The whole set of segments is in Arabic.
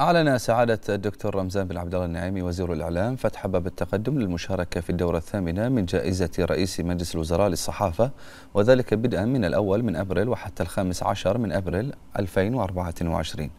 أعلن سعادة الدكتور رمزان بن عبد الله النعيمي وزير الإعلام فتح باب التقدم للمشاركة في الدورة الثامنة من جائزة رئيس مجلس الوزراء للصحافة وذلك بدءا من الأول من أبريل وحتى الخامس عشر من أبريل 2024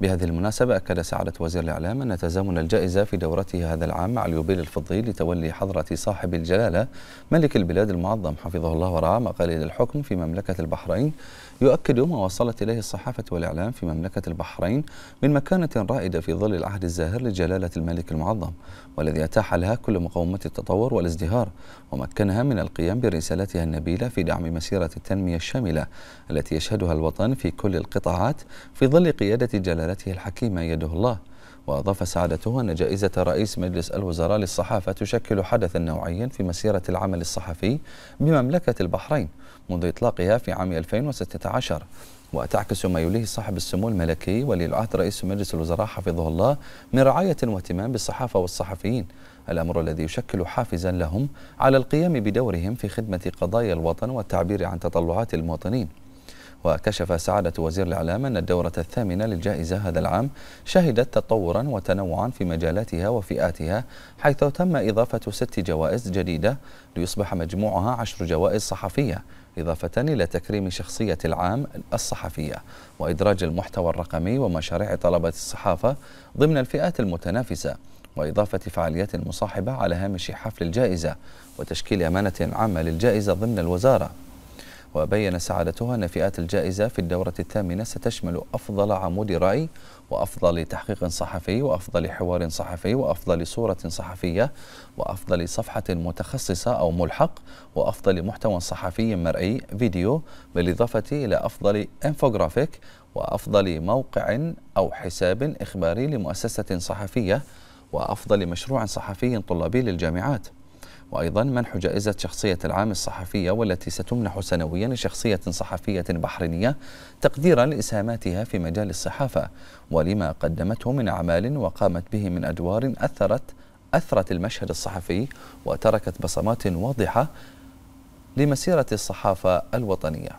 بهذه المناسبة أكد سعادة وزير الإعلام أن تزامن الجائزة في دورته هذا العام مع اليوبيل الفضي لتولي حضرة صاحب الجلالة ملك البلاد المعظم حفظه الله ورعاه مقاليد الحكم في مملكة البحرين يؤكد ما وصلت إليه الصحافة والإعلام في مملكة البحرين من مكانة رائدة في ظل العهد الزاهر لجلالة الملك المعظم والذي أتاح لها كل مقومات التطور والازدهار ومكنها من القيام برسالتها النبيلة في دعم مسيرة التنمية الشاملة التي يشهدها الوطن في كل القطاعات في ظل قيادة جلالته الحكيمة يده الله وأضاف سعادته أن جائزة رئيس مجلس الوزراء للصحافة تشكل حدثا نوعيا في مسيرة العمل الصحفي بمملكة البحرين منذ إطلاقها في عام 2016 وتعكس ما يوليه صاحب السمو الملكي ولي العهد رئيس مجلس الوزراء حفظه الله من رعاية واهتمام بالصحافة والصحفيين الأمر الذي يشكل حافزا لهم على القيام بدورهم في خدمة قضايا الوطن والتعبير عن تطلعات المواطنين وكشف سعادة وزير الإعلام أن الدورة الثامنة للجائزة هذا العام شهدت تطورا وتنوعا في مجالاتها وفئاتها حيث تم إضافة ست جوائز جديدة ليصبح مجموعها عشر جوائز صحفية إضافة إلى تكريم شخصية العام الصحفية وإدراج المحتوى الرقمي ومشاريع طلبة الصحافة ضمن الفئات المتنافسة وإضافة فعاليات مصاحبة على هامش حفل الجائزة وتشكيل أمانة عامة للجائزة ضمن الوزارة وبين سعادتها أن فئات الجائزة في الدورة الثامنة ستشمل أفضل عمود رأي وأفضل تحقيق صحفي وأفضل حوار صحفي وأفضل صورة صحفية وأفضل صفحة متخصصة أو ملحق وأفضل محتوى صحفي مرئي فيديو بالإضافة إلى أفضل انفوغرافيك وأفضل موقع أو حساب إخباري لمؤسسة صحفية وأفضل مشروع صحفي طلابي للجامعات وأيضا منح جائزة شخصية العام الصحفية والتي ستمنح سنويا لشخصية صحفية بحرينية تقديرا لإسهاماتها في مجال الصحافة ولما قدمته من أعمال وقامت به من أدوار أثرت أثرت المشهد الصحفي وتركت بصمات واضحة لمسيرة الصحافة الوطنية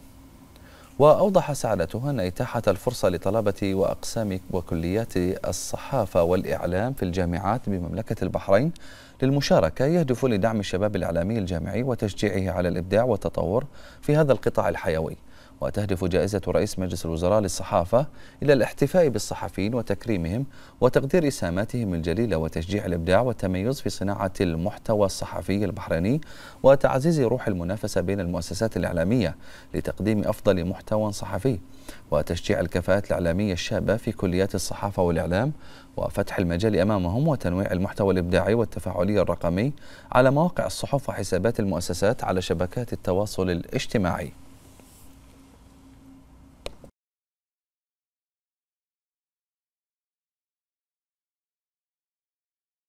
وأوضح سعادته أن إتاحة الفرصة لطلبة وأقسام وكليات الصحافة والإعلام في الجامعات بمملكة البحرين للمشاركة يهدف لدعم الشباب الإعلامي الجامعي وتشجيعه على الإبداع والتطور في هذا القطاع الحيوي وتهدف جائزة رئيس مجلس الوزراء للصحافة إلى الاحتفاء بالصحفيين وتكريمهم وتقدير إسهاماتهم الجليلة وتشجيع الإبداع والتميز في صناعة المحتوى الصحفي البحريني وتعزيز روح المنافسة بين المؤسسات الإعلامية لتقديم أفضل محتوى صحفي وتشجيع الكفاءات الإعلامية الشابة في كليات الصحافة والإعلام وفتح المجال أمامهم وتنويع المحتوى الإبداعي والتفاعلي الرقمي على مواقع الصحف وحسابات المؤسسات على شبكات التواصل الاجتماعي